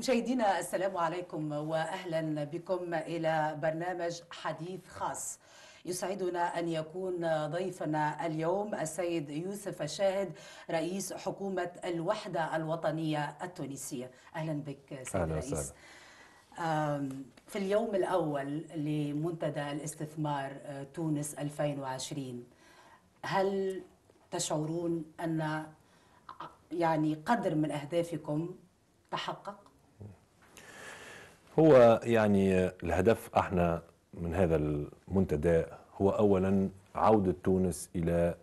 مشاهدينا السلام عليكم واهلا بكم الى برنامج حديث خاص يسعدنا أن يكون ضيفنا اليوم السيد يوسف الشاهد رئيس حكومة الوحدة الوطنية التونسية أهلا بك سيد أهلا رئيس في اليوم الأول لمنتدى الاستثمار آه، تونس 2020 هل تشعرون أن يعني قدر من أهدافكم تحقق؟ هو يعني الهدف احنا من هذا المنتدى هو اولا عوده تونس الى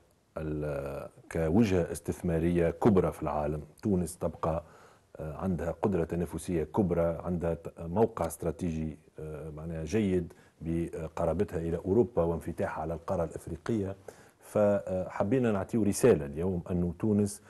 كوجهه استثماريه كبرى في العالم، تونس تبقى آه، عندها قدره تنافسيه كبرى، عندها موقع استراتيجي آه، معناها جيد بقرابتها الى اوروبا وانفتاحها على القاره الافريقيه، فحبينا نعطيو رساله اليوم انه تونس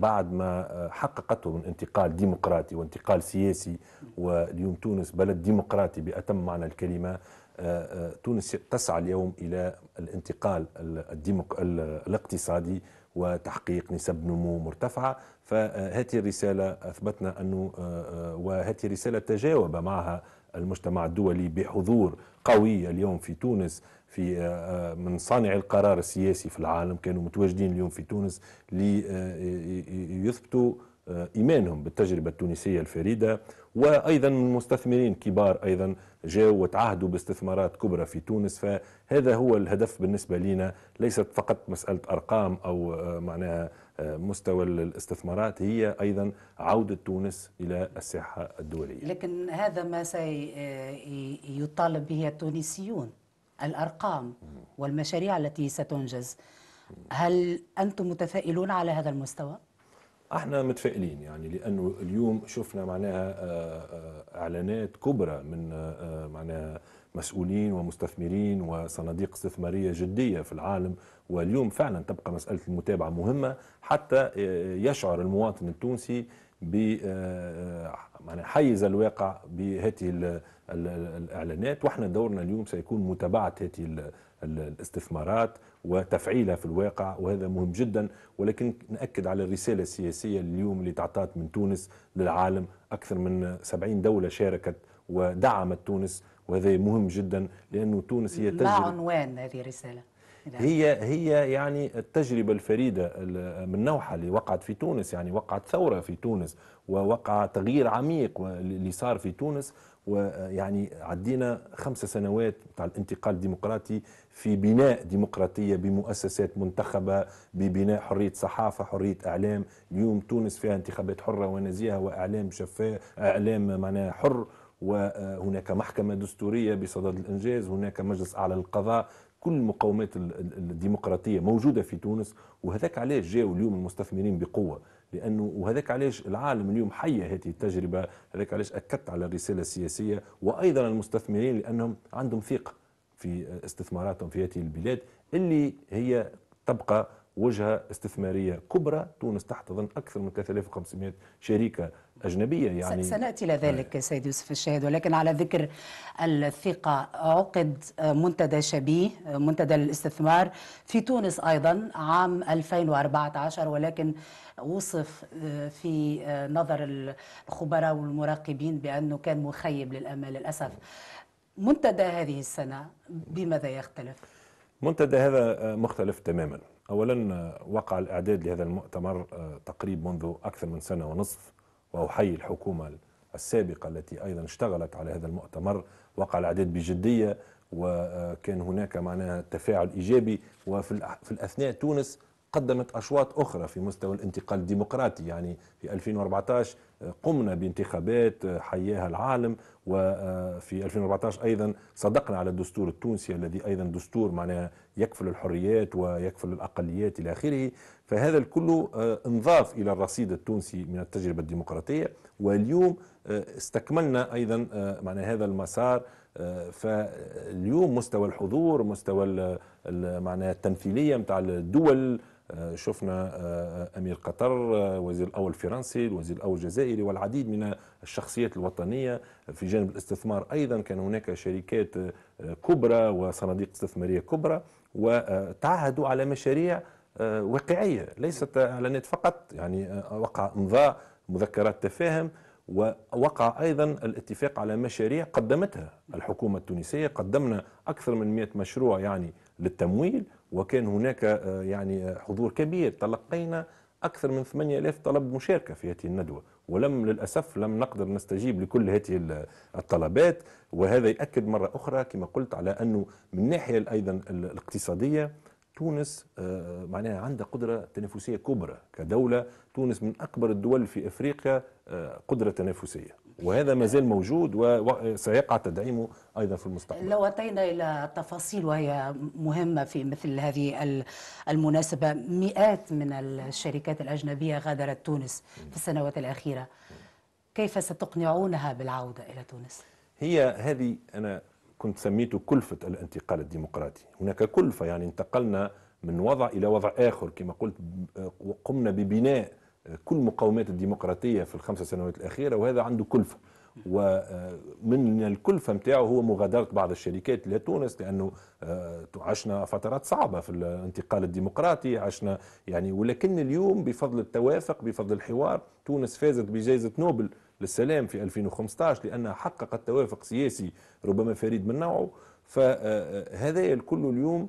بعد ما حققته من انتقال ديمقراطي وانتقال سياسي واليوم تونس بلد ديمقراطي بأتم معنى الكلمة آه، آه، تونس تسعى اليوم إلى الانتقال الديمق... الاقتصادي وتحقيق نسب نمو مرتفعة فهذه الرسالة أثبتنا أنه آه، وهذه الرسالة تجاوب معها المجتمع الدولي بحضور قوي اليوم في تونس في آه، آه، من صانعي القرار السياسي في العالم كانوا متواجدين اليوم في تونس ليثبتوا آه، ايمانهم بالتجربه التونسيه الفريده وايضا من مستثمرين كبار ايضا جاوا وتعهدوا باستثمارات كبرى في تونس فهذا هو الهدف بالنسبه لنا ليست فقط مساله ارقام او معناها مستوى الاستثمارات هي ايضا عوده تونس الى الساحه الدوليه. لكن هذا ما سيطالب به التونسيون. الأرقام والمشاريع التي ستنجز هل أنتم متفائلون على هذا المستوى؟ احنا متفائلين يعني لانه اليوم شفنا معناها آه، آه، اعلانات كبرى من آه، معناها مسؤولين ومستثمرين وصناديق استثماريه جديه في العالم واليوم فعلا تبقى مساله المتابعه مهمه حتى يشعر المواطن التونسي ب حيز الواقع بهذه الاعلانات واحنا دورنا اليوم سيكون متابعه هذه الاستثمارات وتفعيلها في الواقع وهذا مهم جدا ولكن ناكد على الرساله السياسيه اليوم اللي تعطات من تونس للعالم اكثر من 70 دوله شاركت ودعمت تونس وهذا مهم جدا لانه تونس هي تجربه ما عنوان هذه الرساله هي هي يعني التجربه الفريده من نوعها اللي وقعت في تونس يعني وقعت ثوره في تونس ووقع تغيير عميق اللي صار في تونس ويعني عدينا خمس سنوات تاع الانتقال الديمقراطي في بناء ديمقراطية بمؤسسات منتخبة ببناء حرية صحافة حرية إعلام اليوم تونس فيها انتخابات حرة ونزيهة وإعلام شفاف إعلام معناها حر وهناك محكمة دستورية بصدد الإنجاز هناك مجلس أعلى للقضاء كل المقومات الديمقراطية موجودة في تونس وهذاك علاش جاءوا اليوم المستثمرين بقوة لانه وهذاك علاش العالم اليوم حيا هذه التجربه هذاك علاش اكدت على الرساله السياسيه وايضا المستثمرين لانهم عندهم ثقه في استثماراتهم في هذه البلاد اللي هي تبقى وجهه استثماريه كبرى، تونس تحتضن اكثر من 3500 شركه اجنبيه يعني سناتي الى ذلك آه. سيد يوسف الشاهد ولكن على ذكر الثقه عقد منتدى شبيه منتدى الاستثمار في تونس ايضا عام 2014 ولكن وصف آه، في آه، نظر الخبراء والمراقبين بانه كان مخيب للامال للاسف. منتدى هذه السنه بماذا يختلف؟ منتدى هذا مختلف تماما اولا وقع الاعداد لهذا المؤتمر آه، تقريب منذ اكثر من سنه ونصف واحيي الحكومه السابقه التي ايضا اشتغلت على هذا المؤتمر وقع الاعداد بجديه وكان هناك معناها تفاعل ايجابي وفي الاثناء تونس قدمت اشواط اخرى في مستوى الانتقال الديمقراطي يعني في 2014 قمنا بانتخابات آه، حياها العالم وفي آه، 2014 ايضا صدقنا على الدستور التونسي الذي ايضا دستور معناها يكفل الحريات ويكفل الاقليات الى اخره فهذا الكل آه، انضاف الى الرصيد التونسي من التجربه الديمقراطيه واليوم استكملنا ايضا معنى هذا المسار فاليوم مستوى الحضور مستوى معناه التمثيليه نتاع الدول آه، شفنا آه، آه، امير قطر وزير الاول الفرنسي الوزير الاول الجزائري والعديد من الشخصيات الوطنيه في جانب الاستثمار ايضا كان هناك شركات كبرى وصناديق استثماريه كبرى وتعهدوا على مشاريع واقعيه ليست اعلانات فقط يعني وقع امضاء مذكرات تفاهم ووقع ايضا الاتفاق على مشاريع قدمتها الحكومه التونسيه قدمنا اكثر من 100 مشروع يعني للتمويل وكان هناك آه، يعني آه، حضور كبير تلقينا أكثر من 8000 طلب مشاركة في هذه الندوة ولم للأسف لم نقدر نستجيب لكل هذه آه، الطلبات وهذا يأكد مرة أخرى كما قلت على أنه من ناحية أيضا الاقتصادية تونس معناها عندها قدرة تنافسية كبرى كدولة تونس من أكبر الدول في أفريقيا قدرة تنافسية وهذا ما زال موجود وسيقع تدعيمه أيضا في المستقبل لو أتينا إلى تفاصيل وهي مهمة في مثل هذه المناسبة مئات من الشركات الأجنبية غادرت تونس في السنوات الأخيرة كيف ستقنعونها بالعودة إلى تونس؟ هي هذه أنا كنت سميته كلفة الانتقال الديمقراطي هناك كلفة يعني انتقلنا من وضع إلى وضع آخر كما قلت قمنا ببناء كل مقومات الديمقراطيه في الخمسه سنوات الاخيره وهذا عنده كلفه ومن آه، الكلفه نتاعو هو مغادره بعض الشركات لتونس لانه آه، عشنا فترات صعبه في الانتقال الديمقراطي عشنا يعني ولكن اليوم بفضل التوافق بفضل الحوار تونس فازت بجائزه نوبل للسلام في 2015 لانها حققت توافق سياسي ربما فريد من نوعه فهذا آه، الكل اليوم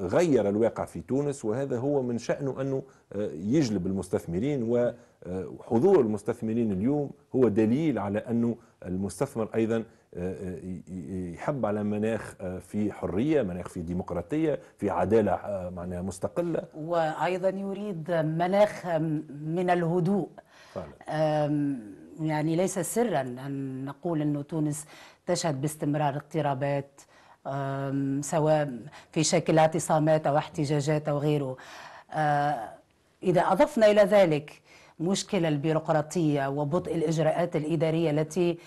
غير الواقع في تونس وهذا هو من شأنه أنه آه، يجلب المستثمرين وحضور آه، المستثمرين اليوم هو دليل على أنه المستثمر أيضا آه، يحب على مناخ في حرية مناخ في ديمقراطية في عدالة معناها مستقلة وأيضا يريد مناخ من الهدوء يعني ليس سرا أن نقول أن تونس تشهد باستمرار اضطرابات سواء في شكل اعتصامات أو احتجاجات أو غيره آه، إذا أضفنا إلى ذلك مشكلة البيروقراطية وبطء الإجراءات الإدارية التي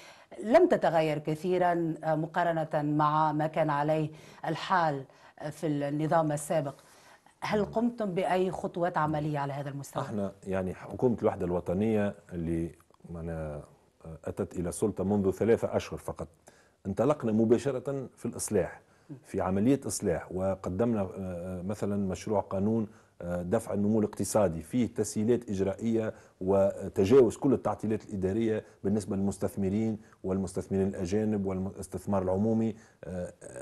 لم تتغير كثيرا آه، مقارنة مع ما كان عليه الحال في النظام السابق هل قمتم بأي خطوات عملية على هذا المستوى؟ احنا يعني حكومة الوحدة الوطنية اللي آه، أتت إلى السلطة منذ ثلاثة أشهر فقط انطلقنا مباشرة في الإصلاح في عملية إصلاح وقدمنا آه، آه، مثلا مشروع قانون آه، دفع النمو الاقتصادي فيه تسهيلات إجرائية وتجاوز كل التعطيلات الإدارية بالنسبة للمستثمرين والمستثمرين الأجانب والاستثمار العمومي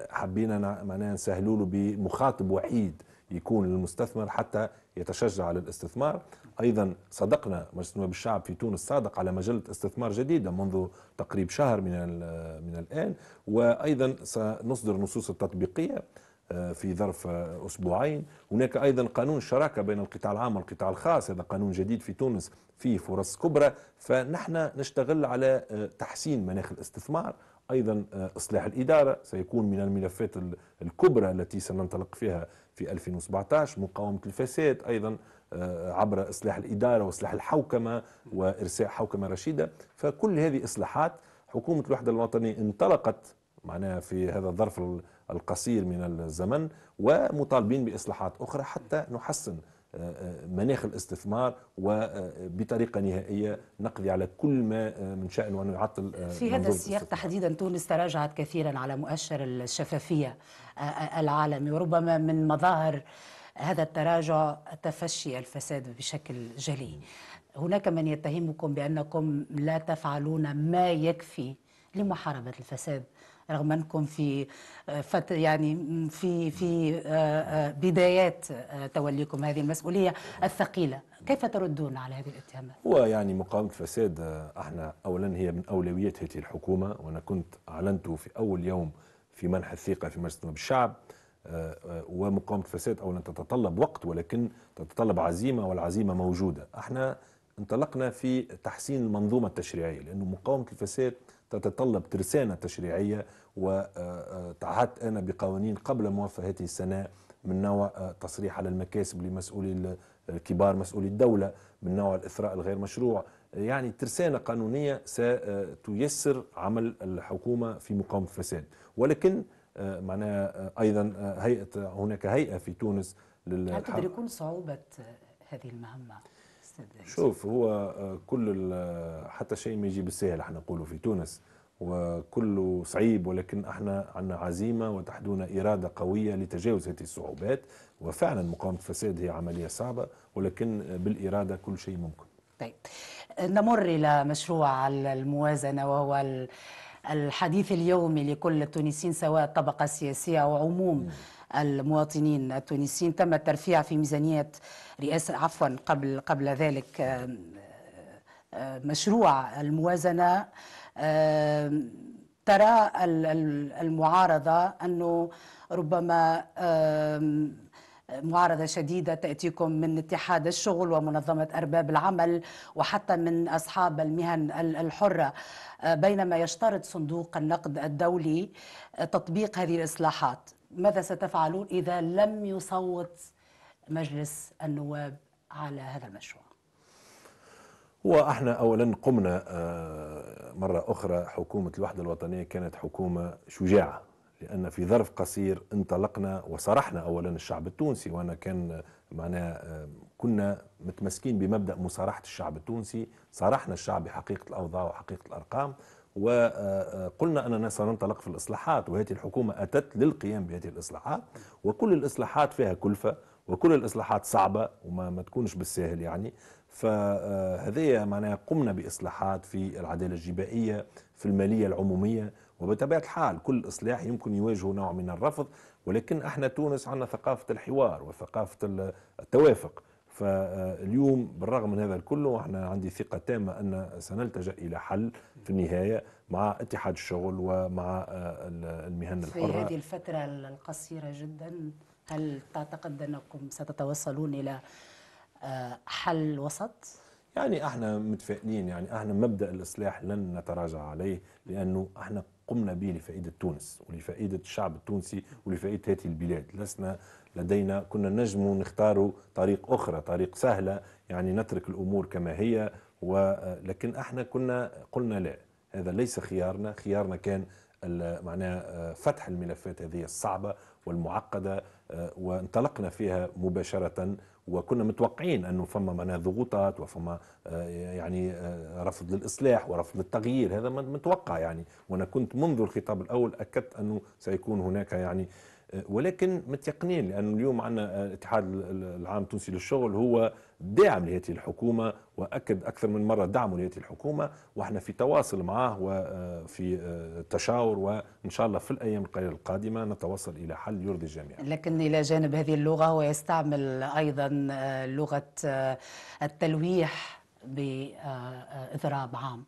حبينا معناها نسهلوا له بمخاطب وحيد يكون للمستثمر حتى يتشجع على الاستثمار أيضا صدقنا مجلس النواب الشعب في تونس صادق على مجلة استثمار جديدة منذ تقريب شهر من, من الآن وأيضا سنصدر نصوص التطبيقية آه، في ظرف آه، أسبوعين هناك أيضا قانون الشراكة بين القطاع العام والقطاع الخاص هذا قانون جديد في تونس فيه فرص كبرى فنحن نشتغل على آه، تحسين مناخ الاستثمار أيضا آه، إصلاح الإدارة سيكون من الملفات الكبرى التي سننطلق فيها في 2017 مقاومة الفساد أيضا آه، عبر إصلاح الإدارة وإصلاح الحوكمة وإرساء حوكمة رشيدة فكل هذه إصلاحات حكومة الوحدة الوطنية انطلقت معناها في هذا الظرف القصير من الزمن ومطالبين بإصلاحات أخرى حتى نحسن مناخ الاستثمار وبطريقه نهائيه نقضي على كل ما من شانه ان يعطل آه، في هذا السياق تحديدا تونس تراجعت كثيرا على مؤشر الشفافيه آه، آه، العالمي وربما من مظاهر هذا التراجع تفشي الفساد بشكل جلي هناك من يتهمكم بانكم لا تفعلون ما يكفي لمحاربه الفساد رغم انكم في آه، فت يعني في في آه، آه، بدايات توليكم هذه المسؤوليه الثقيله كيف تردون على هذه الاتهامات هو يعني مقاومه الفساد احنا اولا هي من اولويات هذه الحكومه وانا كنت اعلنت في اول يوم في منح الثقه في مجلس النواب الشعب ومقاومه الفساد اولا تتطلب وقت ولكن تتطلب عزيمه والعزيمه موجوده احنا انطلقنا في تحسين المنظومه التشريعيه لانه مقاومه الفساد تتطلب ترسانه تشريعيه وتعهدت أنا بقوانين قبل موافقه هذه السنة من نوع آه، تصريح على المكاسب لمسؤولي الكبار آه، مسؤولي الدولة من نوع الإثراء الغير مشروع يعني ترسانة قانونية ستيسر عمل الحكومة في مقاومة الفساد ولكن آه، معناها أيضا هيئة هناك هيئة في تونس هل تدركون صعوبة هذه المهمة؟ شوف هو كل حتى شيء ما يجي بالسهل احنا نقوله في تونس وكله صعيب ولكن احنا عندنا عزيمه وتحدونا اراده قويه لتجاوز هذه الصعوبات وفعلا مقاومه الفساد هي عمليه صعبه ولكن بالاراده كل شيء ممكن. طيب نمر الى مشروع الموازنه وهو الحديث اليومي لكل التونسيين سواء الطبقه السياسيه او عموم م. المواطنين التونسيين تم الترفيع في ميزانيه رئاسه عفوا قبل قبل ذلك مشروع الموازنه ترى المعارضة أنه ربما معارضة شديدة تأتيكم من اتحاد الشغل ومنظمة أرباب العمل وحتى من أصحاب المهن الحرة آه، بينما يشترط صندوق النقد الدولي آه، تطبيق هذه الإصلاحات ماذا ستفعلون إذا لم يصوت مجلس النواب على هذا المشروع هو احنا اولا قمنا آه، مره اخرى حكومه الوحده الوطنيه كانت حكومه شجاعه لان في ظرف قصير انطلقنا وصرحنا اولا الشعب التونسي وانا كان معنا آه، كنا متمسكين بمبدا مصارحه الشعب التونسي صرحنا الشعب بحقيقه الاوضاع وحقيقه الارقام وقلنا آه، اننا سننطلق في الاصلاحات وهذه الحكومه اتت للقيام بهذه الاصلاحات وكل الاصلاحات فيها كلفه وكل الاصلاحات صعبه وما ما تكونش بالساهل يعني فهذه معناها قمنا باصلاحات في العداله الجبائيه في الماليه العموميه وبطبيعه الحال كل اصلاح يمكن يواجه نوع من الرفض ولكن احنا تونس عندنا ثقافه الحوار وثقافه التوافق فاليوم بالرغم من هذا الكل احنا عندي ثقه تامه ان سنلتجا الى حل في النهايه مع اتحاد الشغل ومع آه، المهن الحره في هذه الفتره القصيره جدا هل تعتقد انكم ستتوصلون الى آه، حل وسط؟ يعني احنا متفائلين يعني احنا مبدا الاصلاح لن نتراجع عليه لانه احنا قمنا به لفائده تونس ولفائده الشعب التونسي ولفائده هذه البلاد لسنا لدينا كنا نجم نختار طريق اخرى طريق سهله يعني نترك الامور كما هي ولكن آه، احنا كنا قلنا لا هذا ليس خيارنا خيارنا كان معناها آه، فتح الملفات هذه الصعبه والمعقده وانطلقنا فيها مباشره وكنا متوقعين انه فما معناها ضغوطات وفما آه، يعني آه، رفض للاصلاح ورفض للتغيير هذا متوقع يعني وانا كنت منذ الخطاب الاول اكدت انه سيكون هناك يعني آه، ولكن متيقنين لانه اليوم عندنا الاتحاد العام التونسي للشغل هو داعم لهذه الحكومة وأكد أكثر من مرة دعمه لهذه الحكومة وإحنا في تواصل معه وفي آه، آه، تشاور وإن شاء الله في الأيام القادمة نتوصل إلى حل يرضي الجميع لكن إلى جانب هذه اللغة ويستعمل أيضا آه، لغة التلويح بإضراب عام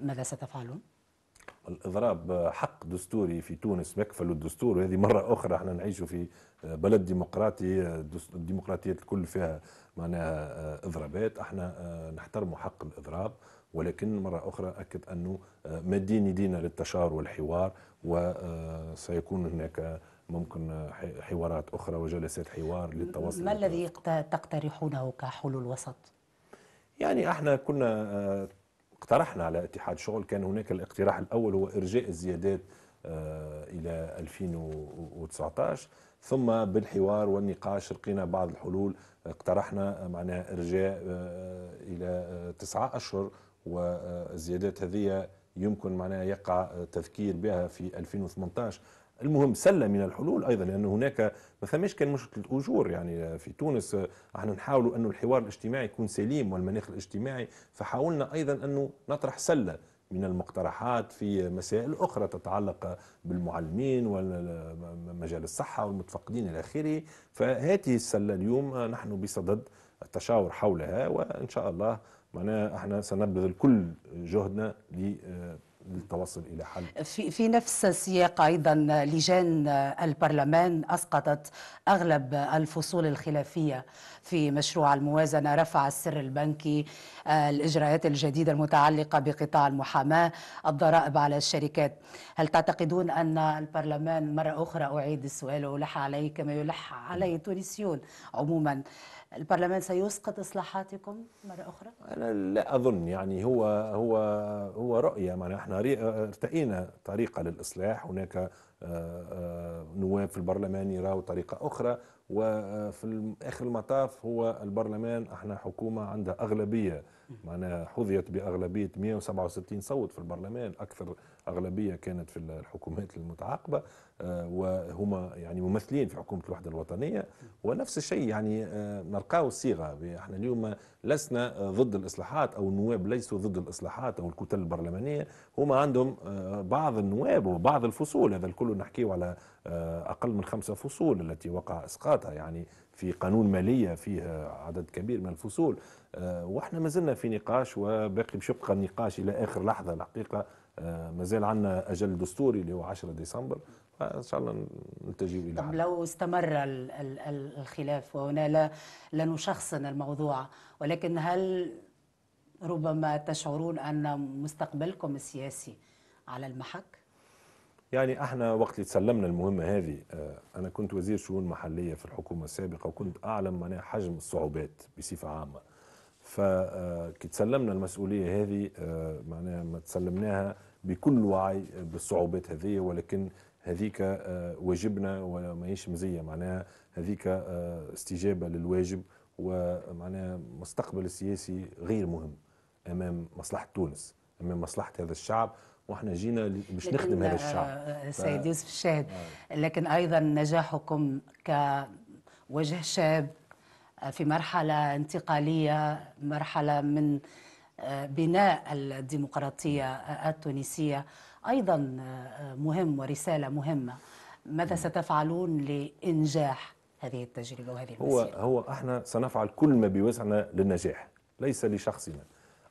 ماذا ستفعلون؟ الاضراب حق دستوري في تونس يكفل الدستور وهذه مره اخرى احنا نعيشوا في بلد ديمقراطي الديمقراطيات الكل فيها معناها آه، اضرابات احنا آه، نحترموا حق الاضراب ولكن مرة أخرى أكد أنه آه، مدين يدينا للتشاور والحوار وسيكون هناك ممكن حوارات أخرى وجلسات حوار للتواصل ما الذي تقترحونه كحلول وسط؟ يعني احنا كنا اقترحنا على اتحاد شغل كان هناك الاقتراح الأول هو إرجاء الزيادات آه، الى 2019 ثم بالحوار والنقاش لقينا بعض الحلول اقترحنا معناها ارجاع آه، الى تسعة اشهر والزيادات هذه يمكن معناها يقع تذكير بها في 2018 المهم سله من الحلول ايضا لان هناك ما ثماش كان مشكله اجور يعني في تونس احنا نحاولوا انه الحوار الاجتماعي يكون سليم والمناخ الاجتماعي فحاولنا ايضا انه نطرح سله من المقترحات في مسائل أخرى تتعلق بالمعلمين ومجال الصحة والمتفقدين إلى آخره فهذه السلة اليوم نحن بصدد التشاور حولها وإن شاء الله معناها احنا سنبذل كل جهدنا ل للتوصل الى حل في في نفس السياق ايضا لجان البرلمان اسقطت اغلب الفصول الخلافيه في مشروع الموازنه رفع السر البنكي آه، الاجراءات الجديده المتعلقه بقطاع المحاماه الضرائب على الشركات هل تعتقدون ان البرلمان مره اخرى اعيد السؤال ولح عليه كما يلح عليه التونسيون عموما البرلمان سيسقط اصلاحاتكم مره اخرى؟ انا لا اظن يعني هو هو هو رؤيه ما يعني احنا ارتئينا طريقه للاصلاح هناك آه، آه، نواب في البرلمان يراوا طريقه اخرى وفي اخر المطاف هو البرلمان احنا حكومه عندها اغلبيه معناها حظيت باغلبيه 167 صوت في البرلمان اكثر اغلبيه كانت في الحكومات المتعاقبه آه، وهما يعني ممثلين في حكومه الوحده الوطنيه ونفس الشيء يعني آه، نلقاو الصيغه احنا اليوم لسنا آه، ضد الاصلاحات او النواب ليسوا ضد الاصلاحات او الكتل البرلمانيه هما عندهم بعض النواب وبعض الفصول هذا الكل نحكيه على اقل من خمسه فصول التي وقع اسقاطها يعني في قانون ماليه فيه عدد كبير من الفصول واحنا ما زلنا في نقاش وباقي مش يبقى النقاش الى اخر لحظه الحقيقه آه، مازال عندنا اجل دستوري اللي هو 10 ديسمبر فان شاء الله نلتجئ الى طب لو استمر الخلاف وهنا لا لا نشخصن الموضوع ولكن هل ربما تشعرون ان مستقبلكم السياسي على المحك؟ يعني احنا وقت اللي تسلمنا المهمه هذه آه، انا كنت وزير شؤون محليه في الحكومه السابقه وكنت اعلم معناها حجم الصعوبات بصفه عامه فكي آه، تسلمنا المسؤوليه هذه معناها ما تسلمناها بكل وعي بالصعوبات هذه ولكن هذيك آه، واجبنا وماهيش مزيه معناها هذيك آه، استجابه للواجب ومعناها مستقبل السياسي غير مهم امام مصلحه تونس امام مصلحه هذا الشعب واحنا جينا باش نخدم هذا الشعب آه، سيد يوسف الشاهد لكن ايضا نجاحكم كوجه شاب في مرحله انتقاليه مرحله من بناء الديمقراطية التونسية أيضا آه، مهم ورسالة مهمة ماذا ستفعلون لإنجاح هذه التجربة وهذه المسيرة؟ هو, هو احنا سنفعل كل ما بوسعنا للنجاح ليس لشخصنا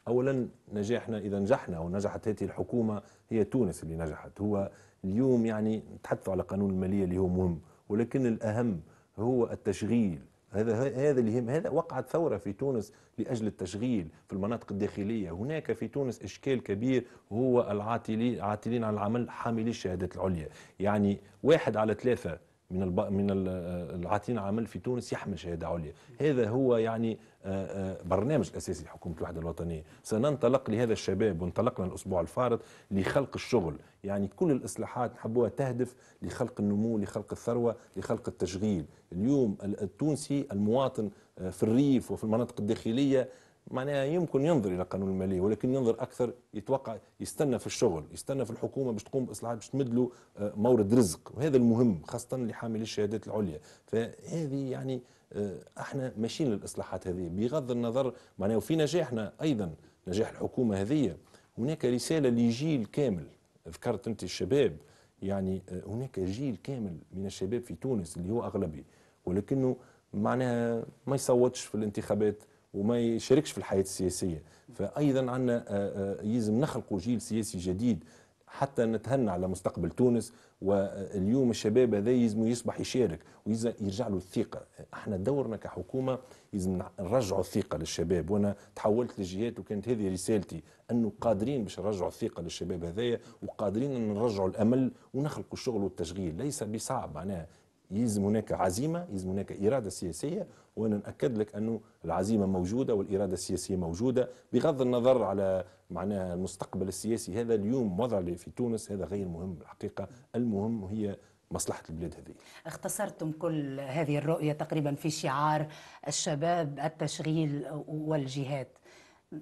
أولا نجاحنا إذا نجحنا ونجحت هذه الحكومة هي تونس اللي نجحت هو اليوم يعني نتحدث على قانون المالية اللي هو مهم ولكن الأهم هو التشغيل هذا هذا اللي هذا وقعت ثوره في تونس لاجل التشغيل في المناطق الداخليه هناك في تونس اشكال كبير هو العاطلين عاطلين عن العمل حاملي الشهادات العليا يعني واحد على ثلاثه من الب... من العاطلين عن العمل في تونس يحمل شهاده عليا هذا هو يعني آه، آه، برنامج اساسي لحكومه الوحده الوطنيه سننطلق لهذا الشباب وانطلقنا الاسبوع الفارط لخلق الشغل يعني كل الإصلاحات نحبوها تهدف لخلق النمو لخلق الثروة لخلق التشغيل اليوم التونسي المواطن آه، في الريف وفي المناطق الداخلية معناها يمكن ينظر الى قانون الماليه ولكن ينظر اكثر يتوقع يستنى في الشغل يستنى في الحكومه باش تقوم باصلاحات باش تمد له آه، مورد رزق وهذا المهم خاصه لحاملي الشهادات العليا فهذه يعني آه، احنا ماشيين للاصلاحات هذه بغض النظر معناها وفي نجاحنا ايضا نجاح الحكومه هذه هناك رساله لجيل كامل ذكرت انت الشباب يعني آه، هناك جيل كامل من الشباب في تونس اللي هو اغلبي ولكنه معناها ما يصوتش في الانتخابات وما يشاركش في الحياه السياسيه فايضا عندنا آه، آه، يلزم نخلقوا جيل سياسي جديد حتى نتهنى على مستقبل تونس واليوم الشباب هذا يلزم يصبح يشارك ويرجع له الثقه احنا دورنا كحكومه لازم نرجعوا الثقه للشباب وانا تحولت للجهات وكانت هذه رسالتي انه قادرين باش نرجعوا الثقه للشباب هذايا وقادرين ان نرجعوا الامل ونخلقوا الشغل والتشغيل ليس بصعب معناها يلزم هناك عزيمه يلزم هناك اراده سياسيه وانا ناكد لك انه العزيمه موجوده والاراده السياسيه موجوده بغض النظر على معناها المستقبل السياسي هذا اليوم وضع في تونس هذا غير مهم الحقيقه المهم هي مصلحة البلاد هذه اختصرتم كل هذه الرؤية تقريبا في شعار الشباب التشغيل والجهاد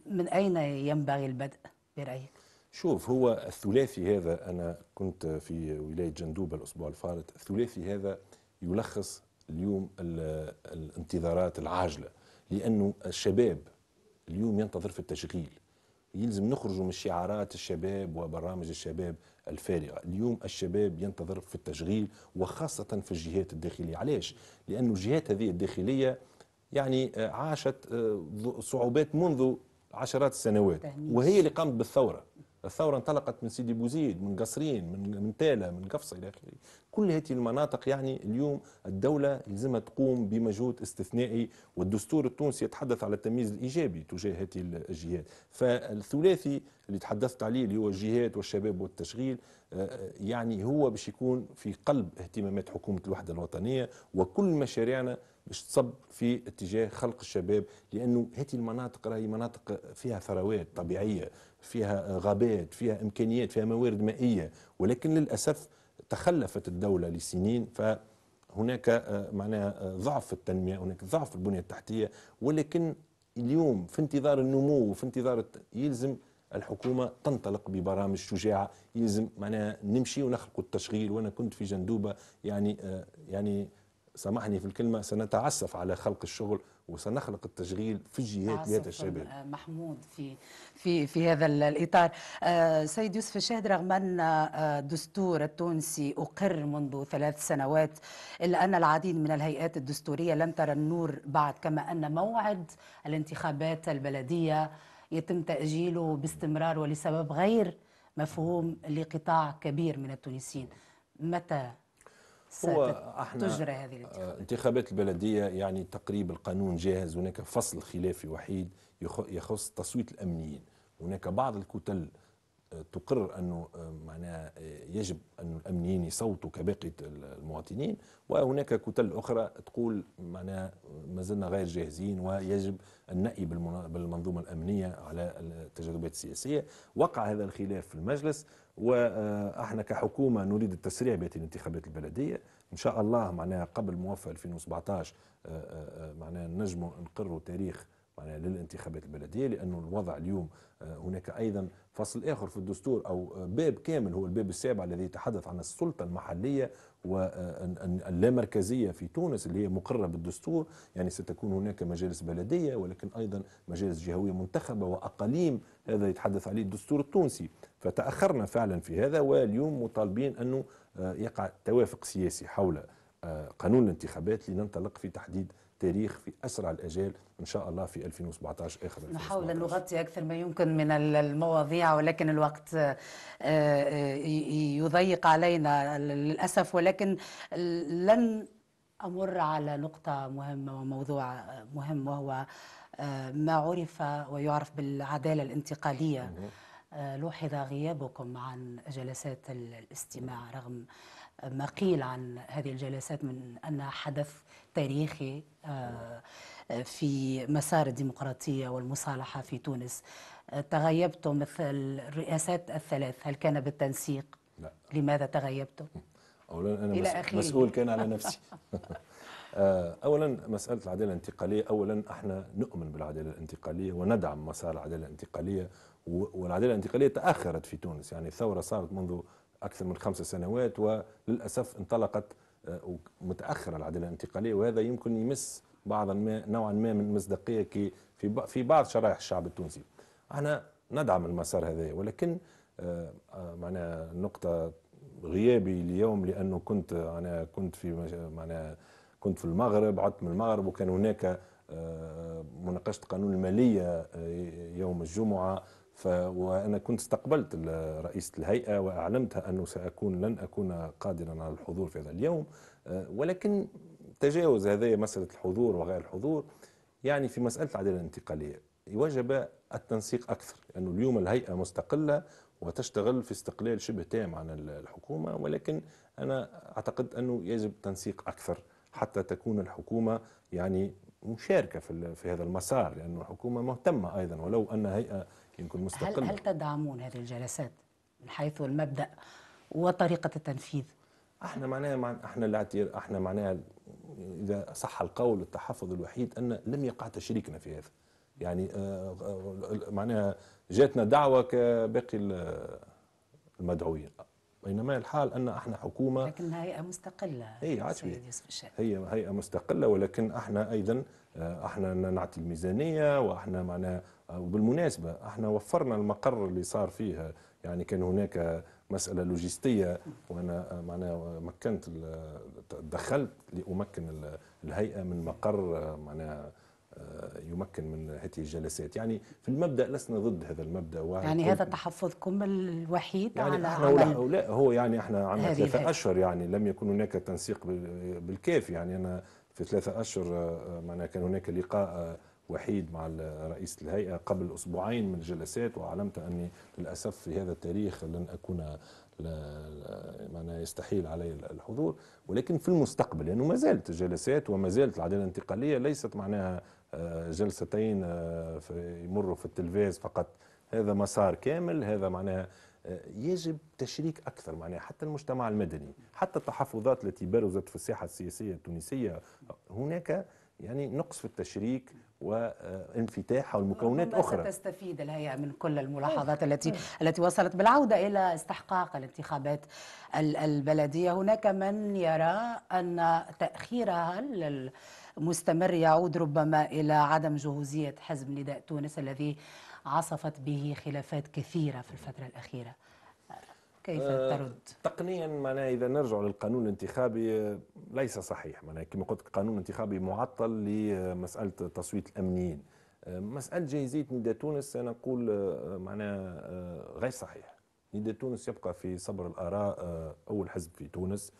من أين ينبغي البدء برأيك؟ شوف هو الثلاثي هذا أنا كنت في ولاية جندوبة الأسبوع الفارط الثلاثي هذا يلخص اليوم الانتظارات العاجلة لأنه الشباب اليوم ينتظر في التشغيل يلزم نخرجوا من شعارات الشباب وبرامج الشباب الفارغة اليوم الشباب ينتظر في التشغيل وخاصة في الجهات الداخلية علاش؟ لأن الجهات هذه الداخلية يعني آه، عاشت آه، صعوبات منذ عشرات السنوات وهي اللي قامت بالثورة الثورة انطلقت من سيدي بوزيد من قصرين من من تالا من قفصة إلى آخره كل هذه المناطق يعني اليوم الدولة لازمها تقوم بمجهود استثنائي والدستور التونسي يتحدث على التمييز الإيجابي تجاه هذه الجهات فالثلاثي اللي تحدثت عليه اللي هو الجهات والشباب والتشغيل آه، آه، يعني هو باش يكون في قلب اهتمامات حكومة الوحدة الوطنية وكل مشاريعنا باش تصب في اتجاه خلق الشباب لأنه هذه المناطق راهي مناطق فيها ثروات طبيعية فيها غابات فيها إمكانيات فيها موارد مائية ولكن للأسف تخلفت الدولة لسنين ف هناك آه، معناها آه، ضعف في التنمية هناك ضعف في البنية التحتية ولكن اليوم في انتظار النمو وفي انتظار يلزم الحكومه تنطلق ببرامج شجاعه يلزم معناها نمشي ونخلق التشغيل وانا كنت في جندوبه يعني آه، يعني سامحني في الكلمه سنتعسف على خلق الشغل وسنخلق التشغيل في الجهات بهذا الشباب محمود في في في هذا الاطار آه، سيد يوسف الشاهد رغم ان آه، الدستور التونسي اقر منذ ثلاث سنوات الا ان العديد من الهيئات الدستوريه لم ترى النور بعد كما ان موعد الانتخابات البلديه يتم تاجيله باستمرار ولسبب غير مفهوم لقطاع كبير من التونسيين متى هو احنا تجرى هذه الانتخابات آه، انتخابات البلديه يعني تقريب القانون جاهز هناك فصل خلافي وحيد يخص تصويت الامنيين هناك بعض الكتل تقر انه آه، معناها آه، يجب ان الامنيين يصوتوا كباقي المواطنين وهناك كتل اخرى تقول معناها آه، ما زلنا غير جاهزين ويجب النأي بالمنظومه الامنيه على التجاذبات السياسيه وقع هذا الخلاف في المجلس واحنا كحكومه نريد التسريع بهذه الانتخابات البلديه ان شاء الله معناها قبل موفى 2017 معناها نجموا نقروا تاريخ معناها للانتخابات البلديه لانه الوضع اليوم هناك ايضا فصل آخر في الدستور أو باب كامل هو الباب السابع الذي يتحدث عن السلطة المحلية واللامركزية في تونس اللي هي مقررة بالدستور يعني ستكون هناك مجالس بلدية ولكن أيضا مجالس جهوية منتخبة وأقاليم هذا يتحدث عليه الدستور التونسي فتأخرنا فعلا في هذا واليوم مطالبين أنه يقع توافق سياسي حول قانون الانتخابات لننطلق في تحديد التاريخ في أسرع الأجال إن شاء الله في 2017 آخر 2017. نحاول أن نغطي أكثر ما يمكن من المواضيع ولكن الوقت آه، آه، يضيق علينا للأسف ولكن لن أمر على نقطة مهمة وموضوع مهم وهو آه، ما عرف ويعرف بالعدالة الانتقالية لوحظ غيابكم عن جلسات الاستماع رغم ما قيل عن هذه الجلسات من أنها حدث تاريخي آه، آه، في مسار الديمقراطية والمصالحة في تونس آه، تغيبتم مثل الرئاسات الثلاث هل كان بالتنسيق؟ لا. لماذا تغيبتم؟ أولا أنا إلى مسؤول كان على نفسي أولا مسألة العدالة الانتقالية أولا احنا نؤمن بالعدالة الانتقالية وندعم مسار العدالة الانتقالية والعدالة الانتقالية تأخرت في تونس يعني الثورة صارت منذ أكثر من خمس سنوات وللأسف انطلقت متاخره العداله الانتقاليه وهذا يمكن يمس بعضا ما نوعا ما من مصداقيه في في بعض شرائح الشعب التونسي. احنا ندعم المسار هذا ولكن آه، آه، معنا نقطه غيابي اليوم لانه كنت انا كنت في معنا كنت في المغرب عدت من المغرب وكان هناك آه، مناقشه قانون الماليه يوم الجمعه وانا كنت استقبلت رئيسه الهيئه واعلمتها انه ساكون لن اكون قادرا على الحضور في هذا اليوم آه، ولكن تجاوز هذه مساله الحضور وغير الحضور يعني في مساله العداله الانتقاليه وجب التنسيق اكثر لانه يعني اليوم الهيئه مستقله وتشتغل في استقلال شبه تام عن الحكومه ولكن انا اعتقد انه يجب تنسيق اكثر حتى تكون الحكومه يعني مشاركه في هذا المسار لانه الحكومه مهتمه ايضا ولو ان هيئه يمكن مستقلة هل, هل تدعمون هذه الجلسات من حيث المبدأ وطريقة التنفيذ؟ احنا معناها مع... احنا الاعتير احنا معناها اذا صح القول التحفظ الوحيد ان لم يقع تشريكنا في هذا يعني آه، آه، معناها جاتنا دعوه كباقي المدعوين بينما الحال ان احنا حكومه لكن هيئه مستقله هي عجبي هي هيئه مستقله ولكن احنا ايضا آه، احنا نعطي الميزانيه واحنا معناها وبالمناسبة احنا وفرنا المقر اللي صار فيها يعني كان هناك مسألة لوجستية وأنا معناها مكنت دخلت لأمكن الهيئة من مقر معناها آه، يمكن من هذه الجلسات يعني في المبدا لسنا ضد هذا المبدا يعني هذا تحفظكم الوحيد يعني على احنا عمل لا هو يعني احنا عملنا ثلاثة اشهر يعني لم يكن هناك تنسيق بالكاف يعني انا في ثلاثة اشهر آه، معناها كان هناك لقاء آه، وحيد مع رئيس الهيئة قبل أسبوعين من جلسات وأعلمت أني للأسف في هذا التاريخ لن أكون ما يستحيل علي الحضور ولكن في المستقبل لأنه يعني ما زالت الجلسات وما زالت العدالة الانتقالية ليست معناها آه، جلستين آه، يمروا في التلفاز فقط هذا مسار كامل هذا معناها آه، يجب تشريك اكثر معناها حتى المجتمع المدني حتى التحفظات التي برزت في الساحه السياسيه التونسيه هناك يعني نقص في التشريك وانفتاح حول مكونات اخرى تستفيد الهيئه من كل الملاحظات التي التي وصلت بالعوده الى استحقاق الانتخابات البلديه هناك من يرى ان تاخيرها المستمر يعود ربما الى عدم جهوزيه حزب نداء تونس الذي عصفت به خلافات كثيره في الفتره الاخيره كيف آه، ترد؟ تقنيا معناها اذا نرجع للقانون الانتخابي آه، ليس صحيح معناها كما قلت قانون انتخابي معطل لمساله تصويت الامنيين آه، مساله جاهزيه نيدا تونس انا نقول معناها غير صحيح نيدا تونس يبقى في صبر الاراء اول حزب في تونس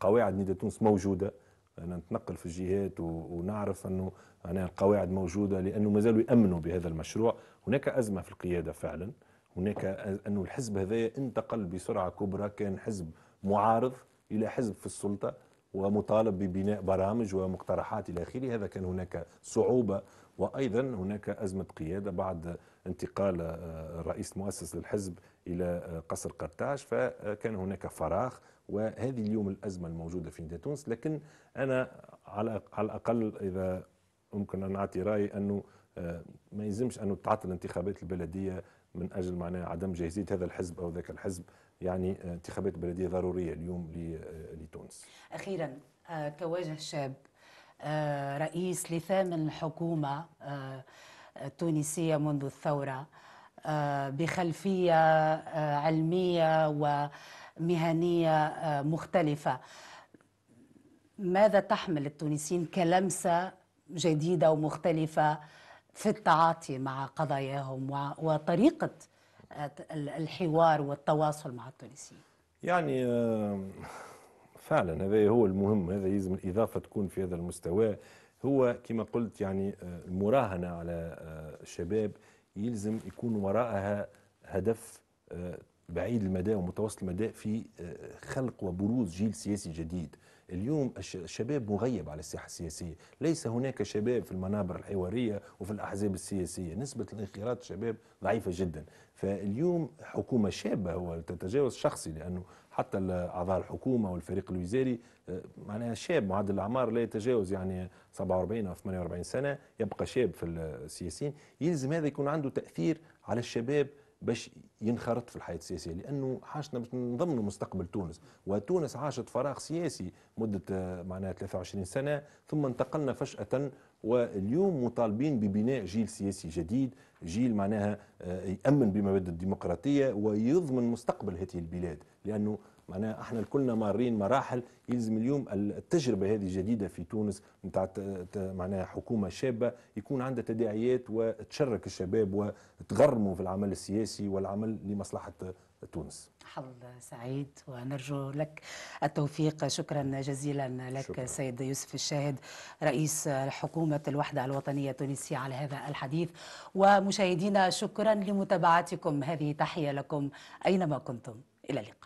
قواعد نيدا تونس موجوده انا نتنقل في الجهات ونعرف انه أنا القواعد موجوده لانه مازالوا يامنوا بهذا المشروع هناك ازمه في القياده فعلا هناك أن الحزب هذا انتقل بسرعة كبرى كان حزب معارض إلى حزب في السلطة ومطالب ببناء برامج ومقترحات إلى آخره هذا كان هناك صعوبة وأيضا هناك أزمة قيادة بعد انتقال الرئيس آه، المؤسس للحزب إلى آه، قصر قرطاج فكان هناك فراغ وهذه اليوم الأزمة الموجودة في تونس لكن أنا على, على الأقل إذا ممكن أن أعطي رأيي أنه آه، ما يلزمش أنه تعطل انتخابات البلدية من اجل معناها عدم جاهزيه هذا الحزب او ذاك الحزب يعني آه، انتخابات بلديه ضروريه اليوم آه، لتونس. اخيرا آه، كواجه شاب رئيس لثامن حكومه تونسيه منذ الثوره بخلفيه علميه ومهنيه مختلفه. ماذا تحمل التونسيين كلمسه جديده ومختلفه في التعاطي مع قضاياهم وطريقة آه، الحوار والتواصل مع التونسيين يعني آه، فعلا هذا هو المهم هذا يلزم الإضافة تكون في هذا المستوى هو كما قلت يعني آه، المراهنة على الشباب يلزم يكون وراءها هدف بعيد المدى ومتوسط المدى في خلق وبروز جيل سياسي جديد اليوم الشباب مغيب على الساحه السياسيه، ليس هناك شباب في المنابر الحواريه وفي الاحزاب السياسيه، نسبه الانخراط الشباب ضعيفه جدا، فاليوم حكومه شابه هو تتجاوز شخصي لانه حتى اعضاء الحكومه والفريق الوزاري آه، معناها شاب معدل الاعمار لا يتجاوز يعني 47 او 48 سنه يبقى شاب في السياسيين، يلزم هذا يكون عنده تاثير على الشباب باش ينخرط في الحياه السياسيه لانه حاجتنا باش نضمنوا مستقبل تونس وتونس عاشت فراغ سياسي مده آه، معناها 23 سنه ثم انتقلنا فجاه واليوم مطالبين ببناء جيل سياسي جديد جيل معناها آه، يامن بمبادئ الديمقراطيه ويضمن مستقبل هذه البلاد لانه معناها احنا كلنا مارين مراحل يلزم اليوم التجربه هذه الجديده في تونس نتاع معناها حكومه شابه يكون عندها تداعيات وتشرك الشباب وتغرموا في العمل السياسي والعمل لمصلحه تونس حظ سعيد ونرجو لك التوفيق شكرا جزيلا لك شكرا. سيد يوسف الشاهد رئيس حكومة الوحدة الوطنية التونسية على هذا الحديث ومشاهدينا شكرا لمتابعتكم هذه تحية لكم أينما كنتم إلى اللقاء